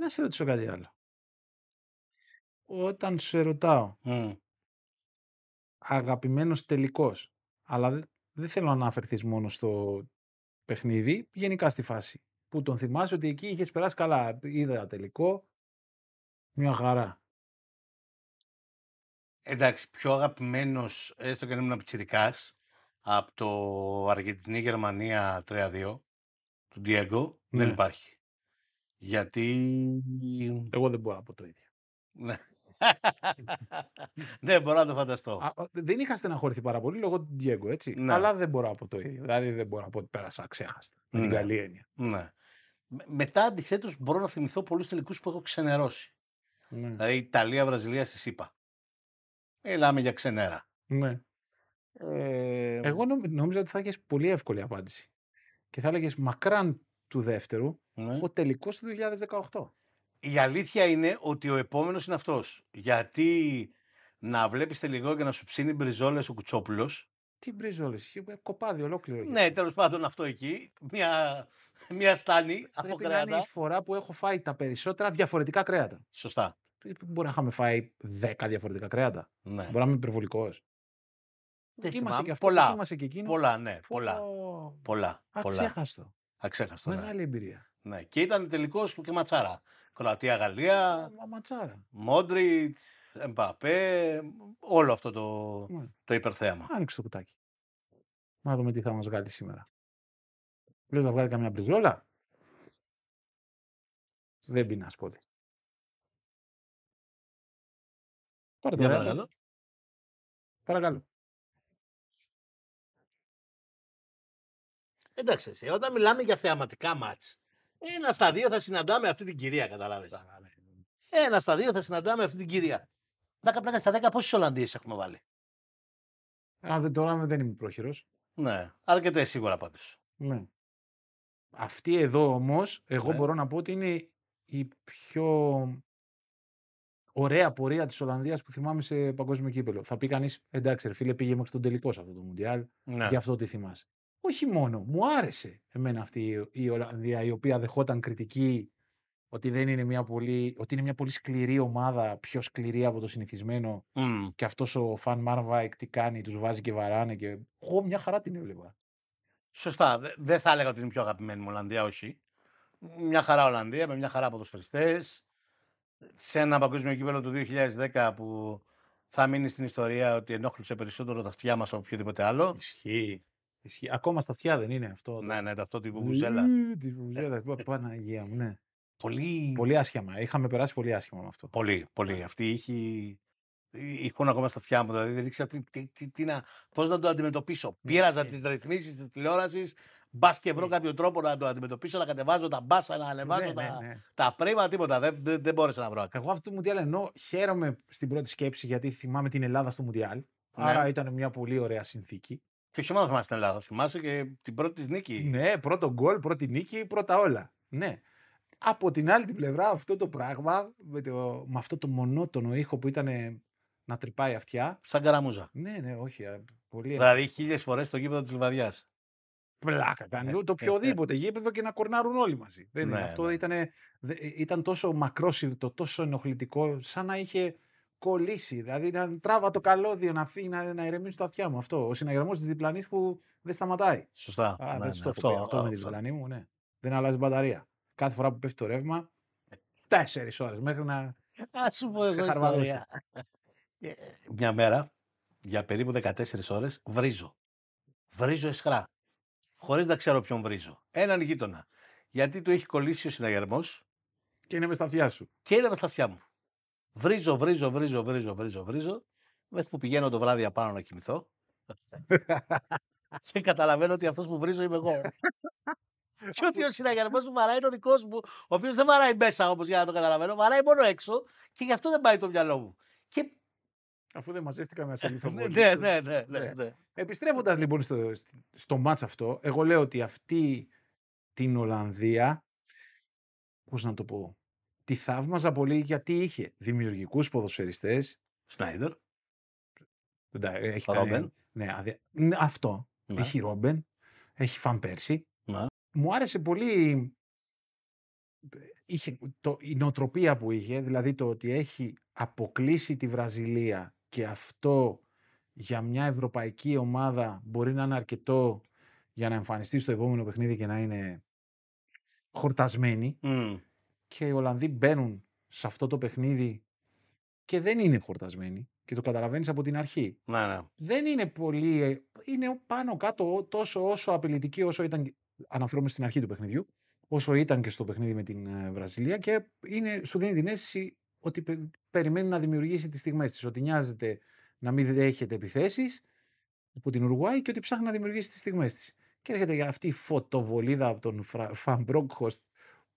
να σε ρωτήσω κάτι άλλο. Όταν σε ρωτάω mm. αγαπημένος τελικός, αλλά δεν θέλω να αναφερθείς μόνο στο παιχνίδι, γενικά στη φάση που τον θυμάσαι ότι εκεί είχες περάσει καλά. Είδα τελικό, μια χαρά. Εντάξει, πιο αγαπημένος, έστω και αν ήμουν πιτσιρικάς, από το Αργεντινή-Γερμανία 3-2 του Diego, δεν ναι. υπάρχει. Γιατί. Εγώ δεν μπορώ να πω το ίδιο. ναι, ναι μπορώ να το φανταστώ. Α, δεν είχα στεναχωρηθεί πάρα πολύ λόγω του Ντιέγκο, έτσι. Ναι. Αλλά δεν μπορώ να το ίδιο. Δηλαδή δεν μπορώ να πω ότι πέρασα Ξέχαστε. Με την ναι. καλή έννοια. Ναι. μετά αντιθέτως μπορώ να θυμηθώ πολλούς τελικούς που έχω ξενερώσει. Ναι. Δηλαδή Ιταλία, Βραζιλία στη ΣΥΠΑ. Μιλάμε για ξενέρα. Ναι. Ε... Εγώ νόμιζα ότι θα έχεις πολύ εύκολη απάντηση. Και θα έλεγες μακράν του δεύτερου, ναι. ο τελικός του 2018. Η αλήθεια είναι ότι ο επόμενος είναι αυτός. Γιατί να βλέπεις τελικό και να σου ψήνει μπριζόλες ο Κουτσόπουλος. Τι μπριζόλες, είχε κοπάδι ολόκληρο. Ναι, τέλος πάντων αυτό εκεί. Μια, μια στάνη από κρέατα. Είναι η φορά που έχω φάει τα περισσότερα διαφορετικά κρέατα. Σωστά. Μπορεί να είχαμε φάει 10 διαφορετικά κρέατα. Ναι. Μπορεί να είμαι υπερβολικός. Δεν θυμάμαι. Ναι, πολλά. πολλά, ναι. Πολλά. Πολλά. πολλά. Αξέχαστο. Ναι. Μεγάλη ναι. εμπειρία. Ναι. Και ήταν τελικός και ματσάρα. Κροατία-Γαλλία. Ματσάρα. Μόντριτ, Εμπαπέ. Όλο αυτό το, ναι. το υπερθέαμα. Άνοιξε το κουτάκι. Να δούμε τι θα μας βγάλει σήμερα. Λε να βγάλει καμιά μπριζόλα. Δεν πει να σου Πάρε το παρακαλώ. Εντάξει, εσύ, όταν μιλάμε για θεαματικά μάτ, ένα στα δύο θα συναντάμε αυτή την κυρία, καταλάβει. Ναι, ναι. Ένα στα δύο θα συναντάμε αυτή την κυρία. 10 πλάκα στα 10 πόσες Ολλανδίες έχουμε βάλει. Α, δεν, το λέμε, δεν είμαι πρόχειρος. Ναι, αρκετές σίγουρα πάντως. Ναι. Αυτή εδώ όμως, εγώ ναι. μπορώ να πω ότι είναι η πιο ωραία πορεία της Ολλανδίας που θυμάμαι σε παγκόσμιο κύπελο. Θα πει κανείς, εντάξει, ρε φίλε, πήγε μέχρι τον τελικό σε αυτό το Μουντιάλ, ναι. γι' αυτό τι θυμάσαι όχι μόνο, μου άρεσε εμένα αυτή η Ολλανδία η οποία δεχόταν κριτική ότι, δεν είναι μια πολύ, ότι είναι μια πολύ σκληρή ομάδα, πιο σκληρή από το συνηθισμένο mm. και αυτός ο Φαν Μάρβαϊκ τι κάνει, τους βάζει και βαράνε και εγώ μια χαρά την έβλεπα. Σωστά, δεν θα έλεγα ότι είναι πιο αγαπημένη μου Ολλανδία, όχι. Μια χαρά Ολλανδία, με μια χαρά από του φριστές. Σε ένα παγκόσμιο κύπελο του 2010 που θα μείνει στην ιστορία ότι ενόχλησε περισσότερο τα αυτιά μας από οποιοδήποτε άλλο. Ισχύει. Ισχύ. Ακόμα στα αυτιά δεν είναι αυτό. Ναι, ναι, αυτό τη βουβουζέλα. Ε, τη ε, βουβουζέλα. Ε, Παναγία μου, ναι. Πολύ... πολύ άσχημα. Είχαμε περάσει πολύ άσχημα με αυτό. Πολύ, πολύ. Αυτή είχε. Ήχουν ακόμα στα αυτιά μου, δηλαδή δεν ήξερα τι, τι, τι, τι, να, πώς να το αντιμετωπίσω. Ναι, Πήραζα τις ρυθμίσεις, της τηλεόρασης, μπας και βρω ναι. κάποιο τρόπο να το αντιμετωπίσω, να κατεβάζω τα μπάσα, να ναι, ανεβάζω τα, τα πρέμα, τίποτα. Δεν, δεν, δεν μπόρεσα να βρω. Εγώ αυτό το Μουντιάλ ενώ χαίρομαι στην πρώτη σκέψη γιατί θυμάμαι την Ελλάδα στο Μουντιάλ, άρα ήταν μια πολύ ωραία συνθήκη. Και όχι μόνο θυμάσαι στην Ελλάδα, θυμάσαι και την πρώτη νίκη. Ναι, πρώτο γκολ, πρώτη νίκη, πρώτα όλα. Ναι. Από την άλλη την πλευρά, αυτό το πράγμα, με, το, αυτό το μονότονο ήχο που ήταν να τρυπάει αυτιά. Σαν καραμούζα. Ναι, ναι, όχι. Πολύ... Δηλαδή, χίλιες φορές στο γήπεδο της Λιβαδιάς. Πλάκα κάνει. Ε, το ε, οποιοδήποτε ε. γήπεδο και να κορνάρουν όλοι μαζί. Δεν ναι, Αυτό ναι. ήταν, ήταν τόσο μακρόσυρτο, τόσο ενοχλητικό, σαν να είχε κολλήσει. Δηλαδή να τράβα το καλώδιο, να φύγει, να, να ηρεμήσει αυτιά μου. Αυτό. Ο συναγερμός της διπλανής που δεν σταματάει. Σωστά. Α, ναι, ναι αυτό, αυτό, με διπλανή μου, ναι. Δεν αλλάζει μπαταρία. Κάθε φορά που πέφτει το ρεύμα, τέσσερις ώρες μέχρι να. Α σου πω εγώ ε, Μια μέρα, για περίπου 14 ώρες, βρίζω. Βρίζω εσχρά. Χωρίς να ξέρω ποιον βρίζω. Έναν γείτονα. Γιατί του έχει κολλήσει ο συναγερμός. Και είναι μες στα αυτιά σου. Και είναι μες στα αυτιά μου. Βρίζω, βρίζω, βρίζω, βρίζω, βρίζω, βρίζω. Μέχρι που πηγαίνω το βράδυ απάνω να κοιμηθώ. Σε καταλαβαίνω ότι αυτός που βρίζω είμαι εγώ. και ότι ο συναγερμός μου βαράει είναι ο δικός μου, ο οποίος δεν βαράει μέσα όπως για να το καταλαβαίνω, βαράει μόνο έξω και γι' αυτό δεν πάει το μυαλό μου. Και... Αφού δεν μαζεύτηκα να σε ναι, ναι, ναι, ναι, ναι, ναι, ναι. Επιστρέφοντας λοιπόν στο, στο μάτς αυτό, εγώ λέω ότι αυτή την Ολλανδία. Πώς να το πω τη θαύμαζα πολύ γιατί είχε δημιουργικούς ποδοσφαιριστές. Σνάιντερ. Ε, έχει Ρόμπεν. Ναι, ναι, αυτό. Ναι. Έχει Ρόμπεν. Έχει Φαν Πέρση. Ναι. Μου άρεσε πολύ είχε το, η νοοτροπία που είχε, δηλαδή το ότι έχει αποκλείσει τη Βραζιλία και αυτό για μια ευρωπαϊκή ομάδα μπορεί να είναι αρκετό για να εμφανιστεί στο επόμενο παιχνίδι και να είναι χορτασμένη και οι Ολλανδοί μπαίνουν σε αυτό το παιχνίδι και δεν είναι χορτασμένοι και το καταλαβαίνεις από την αρχή. Ναι, ναι. Δεν είναι πολύ. Ε, είναι πάνω κάτω τόσο όσο απειλητική όσο ήταν. Αναφέρομαι στην αρχή του παιχνιδιού. Όσο ήταν και στο παιχνίδι με την ε, Βραζιλία και είναι, σου δίνει την αίσθηση ότι περιμένει να δημιουργήσει τις στιγμές της. Ότι νοιάζεται να μην δέχεται επιθέσεις από την Ουρουάη και ότι ψάχνει να δημιουργήσει τις στιγμές της. Και έρχεται για αυτή η φωτοβολίδα από τον Φαμπρόγκχοστ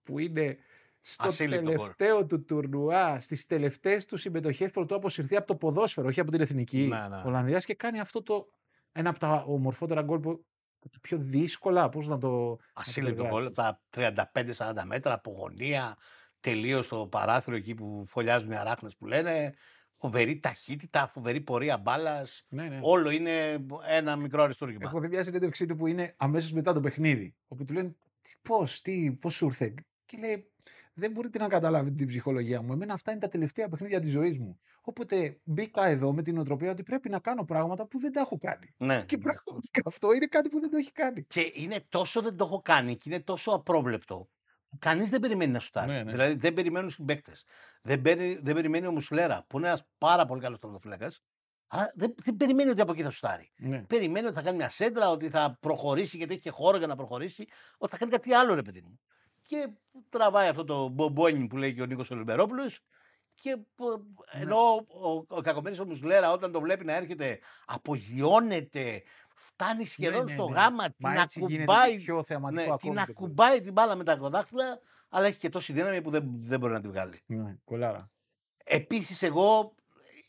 που είναι στο Ασύλληπτο τελευταίο του τουρνουά, στις τελευταίες του συμμετοχές πρωτού αποσυρθεί από το ποδόσφαιρο, όχι από την εθνική ναι, ναι. Ολλανδίας και κάνει αυτό το. Ένα από τα ομορφότερα γκολ που πιο δύσκολα, πώς να το... Ασύλληπτο γκολ, τα 35-40 μέτρα, από γωνία, τελείω στο παράθυρο εκεί που φωλιάζουν οι αράχνες που λένε, φοβερή ταχύτητα, φοβερή πορεία μπάλας. Ναι, ναι. Όλο είναι ένα μικρό αριστούργημα. Έχω δει μια συνέντευξή του που είναι αμέσως μετά το παιχνίδι. Όπου του λένε πώς, τι, πώς σου ήρθε. Και λέει, δεν μπορείτε να καταλάβετε την ψυχολογία μου. Εμένα αυτά είναι τα τελευταία παιχνίδια της ζωής μου. Οπότε μπήκα εδώ με την οτροπία ότι πρέπει να κάνω πράγματα που δεν τα έχω κάνει. Ναι. Και πραγματικά αυτό είναι κάτι που δεν το έχει κάνει. Και είναι τόσο δεν το έχω κάνει και είναι τόσο απρόβλεπτο. Κανείς δεν περιμένει να σου ναι, ναι, Δηλαδή δεν περιμένουν συμπαίκτες. Δεν, περι, δεν περιμένει ο Μουσουλέρα που είναι ένας πάρα πολύ καλός τερματοφύλακα. Αλλά δεν, δεν περιμένει ότι από εκεί θα σουτάρει. Ναι. Περιμένει ότι θα κάνει μια σέντρα, ότι θα προχωρήσει γιατί έχει και χώρο για να προχωρήσει, ότι θα κάνει κάτι άλλο, ρε παιδί μου και τραβάει αυτό το μπομπόνι που λέει και ο Νίκος Ολυμπερόπουλος. Και ε, ενώ ναι. ο, ο, ο κακομοίρη όταν το βλέπει να έρχεται απογειώνεται, φτάνει ναι, σχεδόν ναι, στο ναι. γάμα, την ακουμπάει, την, ακουμπάει την μπάλα με τα ακροδάχτυλα, αλλά έχει και τόση δύναμη που δεν, δεν μπορεί να τη βγάλει. Ναι, κολάρα. Επίσης εγώ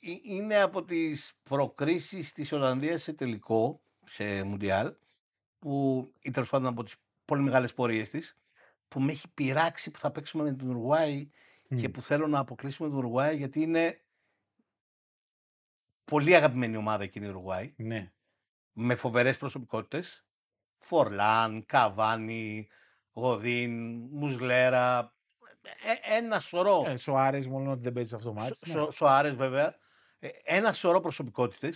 ε, είναι από τις προκρίσεις της Ολλανδίας σε τελικό, σε Μουντιάλ, που ήταν πάντων από τις πολύ μεγάλες πορείες της που με έχει πειράξει που θα παίξουμε με την Ουρουάη και που θέλω να αποκλείσουμε τον Ουρουάη γιατί είναι πολύ αγαπημένη ομάδα εκείνη η Ουρουάη. Ναι. Με φοβερές προσωπικότητες. Φορλάν, Καβάνι, Γοδίν, Μουσλέρα. Ε, ε, ένα σωρό. Ε, Σοάρες, μόνο ότι δεν παίζεις αυτό το μάτι. Σο, ναι. βέβαια. Ε, ένα σωρό προσωπικότητες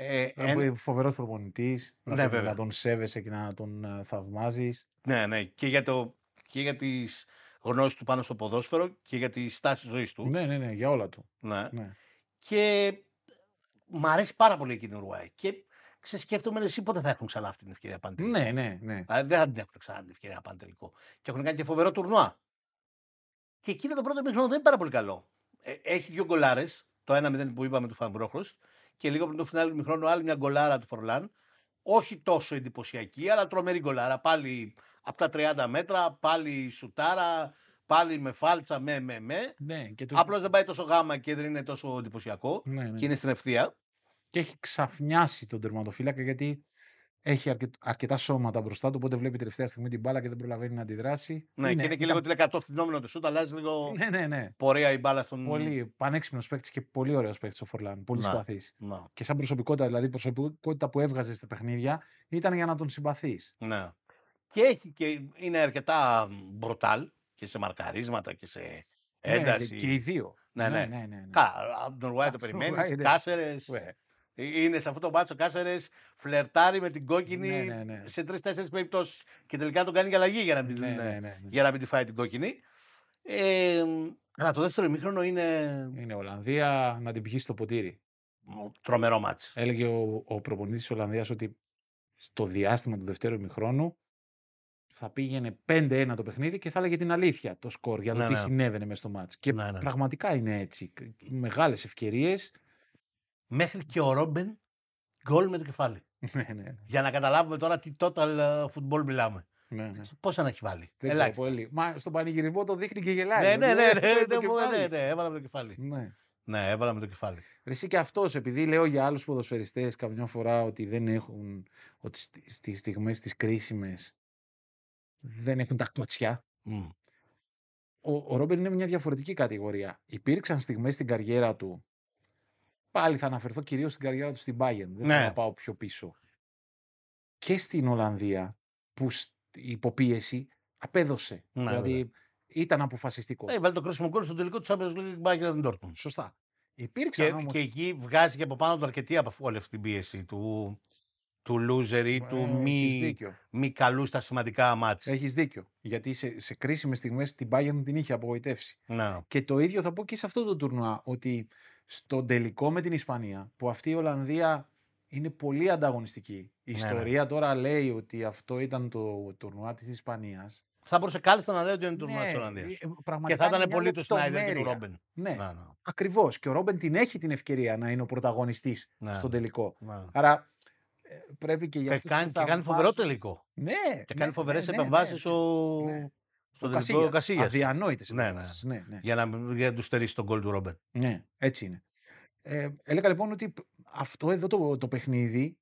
ε, ε, Φοβερός προπονητής. Ναι, να, να τον σέβεσαι και να τον ε, θαυμάζεις. Ναι, ναι. Και για, το... για τις γνώσεις του πάνω στο ποδόσφαιρο και για τη στάση ζωής του. Ναι, ναι, ναι, για όλα του. Ναι. ναι. Και μ' αρέσει πάρα πολύ εκείνη η Ουρουάη. Και ξεσκέφτομαι εσύ πότε θα έχουν ξανά αυτή την ευκαιρία πάνε Ναι, ναι, ναι. δεν θα την έχουν ξανά την ευκαιρία πάνε τελικό. Και έχουν κάνει και φοβερό τουρνουά. Και εκείνο το πρώτο μήχρονο δεν είναι πάρα πολύ καλό. Ε, έχει δύο γκολάρες. Το 1-0 που είπαμε του Φαμπρόχρος και λίγο πριν το φινάλι του άλλη μια γκολάρα του Φορλάν. Όχι τόσο εντυπωσιακή, αλλά τρομερή γκολάρα. Πάλι από τα 30 μέτρα, πάλι σουτάρα, πάλι με φάλτσα, με, με, με. Ναι, Απλώς δεν πάει τόσο γάμα και δεν είναι τόσο εντυπωσιακό ναι, ναι. και είναι στην ευθεία. Και έχει ξαφνιάσει τον τερματοφύλακα γιατί έχει αρκετά σώματα μπροστά του, οπότε βλέπει τελευταία στιγμή την μπάλα και δεν προλαβαίνει να αντιδράσει. Ναι, είναι, και είναι και λίγο ήταν... 100 φθηνόμενο του σούτ, αλλάζει λίγο ναι, ναι, ναι. πορεία η μπάλα στον. Πολύ πανέξυπνος παίκτης και πολύ ωραίος παίκτης ο Φορλάν. Πολύ συμπαθή. Και σαν προσωπικότητα, δηλαδή η προσωπικότητα που έβγαζε στα παιχνίδια ήταν για να τον συμπαθείς. Ναι. Και, έχει, και είναι αρκετά μπροτάλ και σε μαρκαρίσματα και σε ναι, ένταση. Ναι, και οι δύο. Ναι, ναι. ναι, ναι, ναι, ναι. τον Ρουάι το περιμένει, Κάσερε. Ε, είναι σε αυτό το μπάτσο ο Κάσαρε, φλερτάρει με την κόκκινη ναι, ναι, ναι. σε τρει-τέσσερι περιπτώσεις. Και τελικά τον κάνει για αλλαγή για να μην, τη φάει την κόκκινη. αλλά το δεύτερο ημίχρονο είναι. Είναι Ολλανδία να την πηγήσει στο ποτήρι. Τρομερό μάτς. Έλεγε ο, ο προπονητής της Ολλανδίας ότι στο διάστημα του δεύτερου ημιχρόνου θα πήγαινε 5-1 το παιχνίδι και θα έλεγε την αλήθεια το σκορ για το τι συνέβαινε μέσα στο μάτσο. Και πραγματικά είναι έτσι. μεγάλες ευκαιρίες μέχρι και ο Ρόμπεν γκολ με το κεφάλι. Ναι, ναι, ναι. Για να καταλάβουμε τώρα τι total ε, football μιλάμε. Πώ Πόσα να έχει βάλει. Μα στον πανηγυρισμό το δείχνει και γελάει. Ναι, ναι, ναι, έβαλα με το κεφάλι. Ναι. έβαλα με το κεφάλι. Εσύ και αυτός, επειδή λέω για άλλους ποδοσφαιριστές καμιά φορά ότι δεν έχουν, ότι στι στιγμές τις κρίσιμες δεν έχουν τα κότσια. Ο, ο είναι μια διαφορετική κατηγορία. Υπήρξαν στιγμές στην καριέρα του Πάλι θα αναφερθώ κυρίως στην καριέρα του στην Bayern. Δεν ναι. θα πάω πιο πίσω. Και στην Ολλανδία που η υποπίεση απέδωσε. Ναι, δηλαδή ήταν αποφασιστικό. Ε, ναι, βάλει το κρίσιμο κόλλο στο τελικό του Champions League Bayern Dortmund. Σωστά. Υπήρξε και, όμως... και εκεί βγάζει και από πάνω του αρκετή από όλη αυτή την πίεση του, του loser ή του ε, μη, μη καλού στα σημαντικά μάτια. Έχεις δίκιο. Γιατί σε, σε κρίσιμες στιγμές την Bayern την είχε απογοητεύσει. Να. Και το ίδιο θα πω και σε αυτό το τουρνουά. Ότι στον τελικό με την Ισπανία, που αυτή η Ολλανδία είναι πολύ ανταγωνιστική. Η ναι, ναι. ιστορία ναι. τώρα λέει ότι αυτό ήταν το τουρνουά της Ισπανίας. Θα μπορούσε κάλλιστα να λέει ότι είναι το τουρνουά ναι, τη Ολλανδίας. Ε, και θα ήταν πολύ το Σνάιντερ και του Ρόμπεν. Ναι, ναι. ακριβώς. Και ο Ρόμπεν την έχει την ευκαιρία να είναι ο πρωταγωνιστής ναι, στον τελικό. Άρα ε, πρέπει και για Και και κάνει φοβερό τελικό. Ναι. Και κάνει φοβερέ επεμβάσει ο στον τελικό Κασίγια. Αδιανόητες. Ναι, Για να για τους στερήσει τον κόλ του Ρόμπερ. Ναι, έτσι είναι. Ε, έλεγα λοιπόν ότι αυτό εδώ το, το παιχνίδι,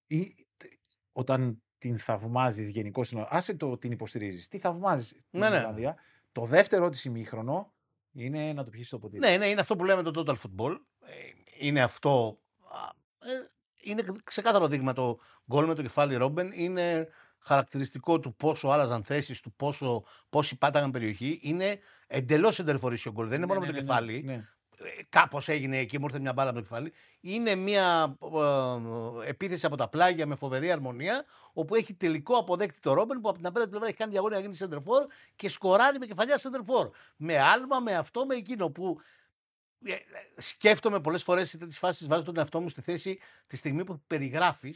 όταν την θαυμάζεις γενικώ, άσε το την υποστηρίζεις. Τι θαυμάζει ναι, ναι. Το δεύτερο της ημίχρονο είναι να το πιει στο ποτήρι. Ναι, ναι, είναι αυτό που λέμε το total football. Ε, είναι αυτό. Ε, είναι ξεκάθαρο δείγμα το γκολ με το κεφάλι Ρόμπεν. Είναι χαρακτηριστικό του πόσο άλλαζαν θέσεις, του πόσο, πόσοι πάταγαν περιοχή, είναι εντελώς εντερφορήσιο γκολ. Δεν είναι ναι, μόνο ναι, με το ναι, κεφάλι. Ε, Κάπως έγινε εκεί, μου ήρθε μια μπάλα από το κεφάλι. Είναι μια ε, ε, επίθεση από τα πλάγια με φοβερή αρμονία, όπου έχει τελικό αποδέκτη το Ρόμπεν που από την απέναντι πλευρά έχει κάνει διαγώνια να γίνει σεντερφόρ και σκοράρει με κεφαλιά σεντερφόρ. Με άλμα, με αυτό, με εκείνο που σκέφτομαι πολλές φορές σε τέτοιες φάσεις, βάζω τον εαυτό μου στη θέση τη στιγμή που περιγράφεις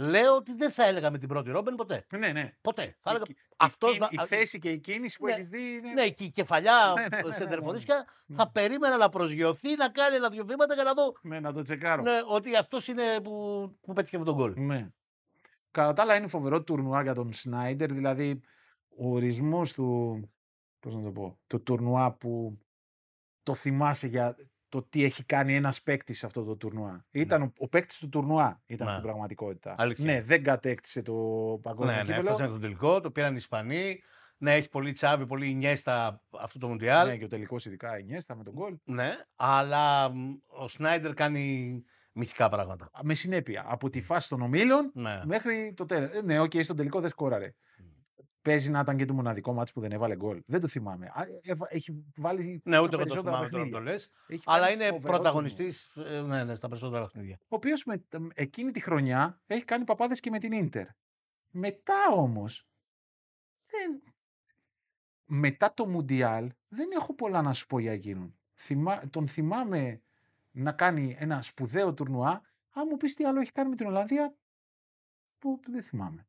Λέω ότι δεν θα έλεγα με την πρώτη Ρόμπεν ποτέ. Ναι, ναι. Ποτέ. Θα έλεγα... η, αυτός... η, η θέση και η κίνηση που ναι. έχεις δει. Ναι, ναι και η κεφαλιά ναι, ναι, σε τερφορίσκα θα περίμενα να προσγειωθεί, να κάνει ένα-δυο βήματα και να δω. Ναι, να το τσεκάρω. Ναι, ότι αυτός είναι που, που πέτυχε αυτόν τον κόλ. Ναι. Κατά τα άλλα, είναι φοβερό τουρνουά για τον Σνάιντερ. Δηλαδή, ο ορισμός του. Πώς να το πω. Το τουρνουά που το θυμάσαι για το τι έχει κάνει ένας παίκτης σε αυτό το τουρνουά. Ναι. Ήταν ο, ο παίκτης του τουρνουά ήταν ναι. στην πραγματικότητα. Ναι, δεν κατέκτησε το παγκόσμιο. Ναι, ναι, έφτασε τον τελικό, το πήραν οι Ισπανοί. Ναι, έχει πολύ τσάβη, πολύ νιέστα αυτό το Μουντιάλ. Ναι, και ο τελικός ειδικά νιέστα με τον κόλ. Ναι, αλλά ο Σνάιντερ κάνει μυθικά πράγματα. Με συνέπεια. Από τη φάση των ομίλων ναι. μέχρι το τέλος. Ε, ναι, οκ, okay, στον τελικό δεν σκόραρε. Παίζει να ήταν και το μοναδικό μάτι που δεν έβαλε γκολ. Δεν το θυμάμαι. Έχει βάλει. Ναι, ούτε εγώ το θυμάμαι τώρα το λες. Αλλά είναι πρωταγωνιστής ε, ναι, ναι, στα περισσότερα παιχνίδια. Ο οποίος εκείνη τη χρονιά έχει κάνει παπάδες και με την ντερ. Μετά όμως. Μετά το Μουντιάλ δεν έχω πολλά να σου πω για εκείνον. Θυμά... Τον θυμάμαι να κάνει ένα σπουδαίο τουρνουά. Αν μου πεις τι άλλο έχει κάνει με την Ολλανδία, που δεν θυμάμαι.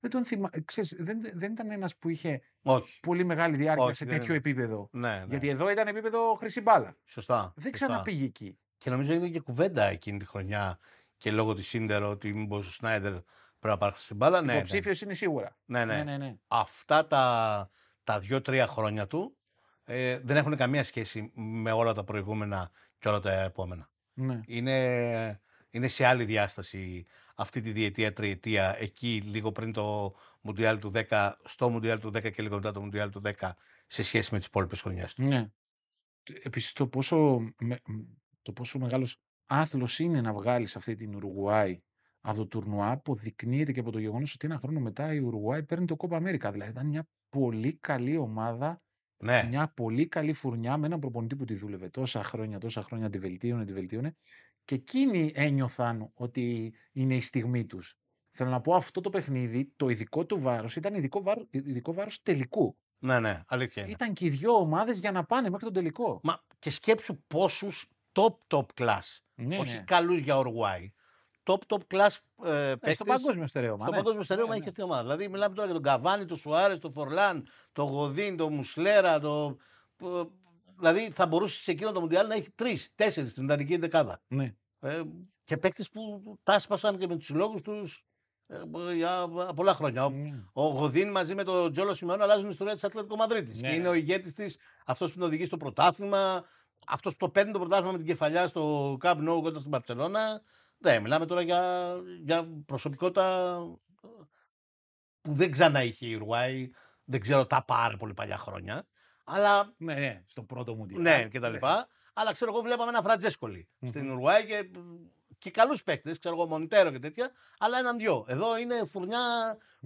Δεν τον θυμα... Ε, ξέρεις, δεν, δεν ήταν ένας που είχε Όχι. πολύ μεγάλη διάρκεια Όχι, σε τέτοιο επίπεδο. Ναι, ναι. Γιατί εδώ ήταν επίπεδο χρυσή μπάλα. Σωστά. Δεν ξαναπήγε εκεί. Και νομίζω έγινε και κουβέντα εκείνη τη χρονιά και λόγω της σύντερο ότι μήπως ο Σνάιντερ πρέπει να πάρει χρυσή μπάλα. Ναι, Υποψήφιος ναι. είναι σίγουρα. Ναι, ναι, ναι. ναι, ναι. Αυτά τα, τα δύο-τρία χρόνια του ε, δεν έχουν καμία σχέση με όλα τα προηγούμενα και όλα τα επόμενα. Ναι. Είναι, είναι σε άλλη διάσταση αυτή τη διετία, τριετία, εκεί λίγο πριν το Μουντιάλ του 10, στο Μουντιάλ του 10 και λίγο μετά το Μουντιάλ του 10, σε σχέση με τις υπόλοιπες χρονιές Ναι. Επίσης, το πόσο, το πόσο μεγάλος άθλος είναι να βγάλεις αυτή την Ουρουάη από το τουρνουά, αποδεικνύεται και από το γεγονός ότι ένα χρόνο μετά η Ουρουάη παίρνει το Κόμπα Αμέρικα. Δηλαδή, ήταν μια πολύ καλή ομάδα. Ναι. Μια πολύ καλή φουρνιά με έναν προπονητή που τη δούλευε τόσα χρόνια, τόσα χρόνια, τη βελτίωνε, τη βελτίωνε και εκείνοι ένιωθαν ότι είναι η στιγμή τους. Θέλω να πω αυτό το παιχνίδι, το ειδικό του βάρος ήταν ειδικό βάρο βάρος τελικού. Ναι, ναι, αλήθεια. Είναι. Ήταν και οι δύο ομάδες για να πάνε μέχρι τον τελικό. Μα και σκέψου πόσους top top class. Ναι, όχι ναι. καλούς για Ορουάη. Top top class ε, ε ναι, Στο παγκόσμιο ναι, στερεόμα. Στο ναι. παγκόσμιο μα έχει αυτή η ομάδα. Δηλαδή μιλάμε τώρα για τον Καβάνη, τον Σουάρε, τον Φορλάν, τον Γοδίν, τον Μουσλέρα, τον Δηλαδή θα μπορούσε σε εκείνο το Μουντιάλ να έχει τρεις, τέσσερις στην Ιταλική δεκάδα. Ναι. Ε, και παίκτες που τα και με τους λόγου τους ε, για ε, πολλά χρόνια. Ναι. Ο Γοδίν μαζί με τον Τζόλο Σιμεών αλλάζουν ιστορία της Ατλαντικό Μαδρίτης. Ναι. είναι ναι. ο ηγέτης της, αυτός που την οδηγεί στο πρωτάθλημα, αυτός που το παίρνει το πρωτάθλημα με την κεφαλιά στο Καμπ Νόου κοντά στην Παρσελώνα. Ναι, μιλάμε τώρα για, για προσωπικότητα ε, που δεν ξανά είχε η Ρουάη. Δεν ξέρω τα πάρα πολύ παλιά χρόνια. Αλλά... Ναι, ναι, στο πρώτο μου Ναι, και τα λοιπά. Ναι. Αλλά ξέρω εγώ βλέπαμε ένα Φραντζέσκολη mm-hmm. στην Ουρουάη και, και καλούς παίκτες, ξέρω εγώ, Μονιτέρο και τέτοια. Αλλά έναν δυο. Εδώ είναι φουρνιά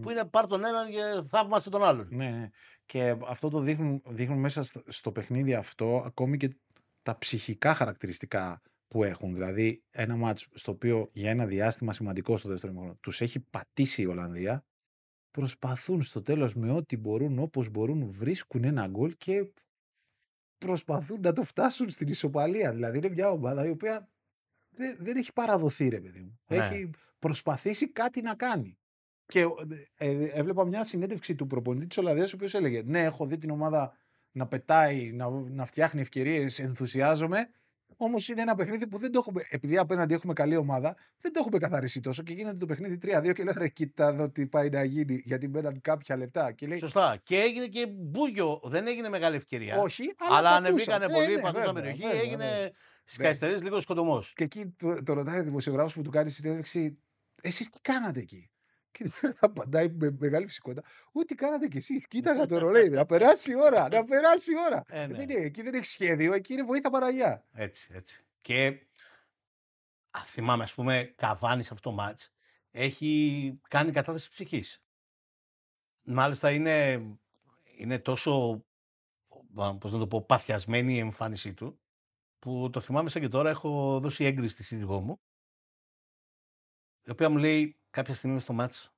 που είναι πάρ τον έναν και θαύμασε τον άλλον. Ναι, ναι. Και αυτό το δείχνουν, δείχνουν μέσα στο παιχνίδι αυτό ακόμη και τα ψυχικά χαρακτηριστικά που έχουν. Δηλαδή, ένα μάτς στο οποίο για ένα διάστημα σημαντικό στο δεύτερο μήνα τους έχει πατήσει η Ολλανδία προσπαθούν στο τέλος με ό,τι μπορούν, όπως μπορούν, βρίσκουν ένα γκολ και προσπαθούν να το φτάσουν στην ισοπαλία. Δηλαδή είναι μια ομάδα η οποία δεν, έχει παραδοθεί ρε παιδί μου. Ναι. Έχει προσπαθήσει κάτι να κάνει. Και ε, έβλεπα μια συνέντευξη του προπονητή της Ολλανδίας, ο οποίος έλεγε: Ναι, έχω δει την ομάδα να πετάει, να, να φτιάχνει ευκαιρίες, ενθουσιάζομαι. Όμως είναι ένα παιχνίδι που δεν το έχουμε. Επειδή απέναντι έχουμε καλή ομάδα, δεν το έχουμε καθαρίσει τόσο και γίνεται το παιχνίδι 3-2 και λέω ρε, κοίτα εδώ τι πάει να γίνει. Γιατί μπαίναν κάποια λεπτά. Και λέει... Σωστά. Και έγινε και μπούγιο. Δεν έγινε μεγάλη ευκαιρία. Όχι, αλλά, ανεβήκανε ναι, πολύ, ναι, περιοχή. έγινε στι λίγο σκοτωμός. Και εκεί το, το ρωτάει ο δημοσιογράφος που του κάνει συνέντευξη, εσείς τι κάνατε εκεί. Και απαντάει με μεγάλη φυσικότητα. Ό,τι κάνατε κι εσείς. Ναι. Κοίταγα το ρολέι. να περάσει η ώρα. Να περάσει η ώρα. Ε, ε ναι. εκεί δεν έχει σχέδιο. Εκεί είναι βοήθεια παραγιά. Έτσι, έτσι. Και α, θυμάμαι, ας πούμε, καβάνει αυτό το μάτ. Έχει κάνει κατάθεση ψυχής. Μάλιστα είναι, είναι τόσο Πώς να το πω, παθιασμένη η εμφάνισή του που το θυμάμαι σαν και τώρα έχω δώσει έγκριση στη σύζυγό μου η οποία μου λέει κάποια στιγμή στο μάτς,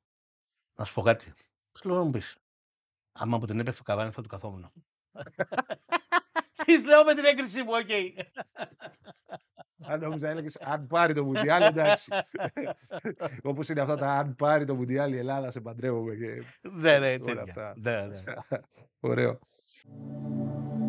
Να σου πω κάτι. Τι λέω να μου πεις. Άμα από την έπεφτε το καβάνι θα του καθόμουν. Τι λέω με την έγκρισή μου, οκ. Αν νόμιζα, έλεγες αν πάρει το Μουντιάλ, εντάξει. Όπως είναι αυτά τα αν πάρει το Μουντιάλ η Ελλάδα, σε παντρεύομαι. Δεν, ναι, ναι τέτοια. Ναι, ναι. Ωραίο.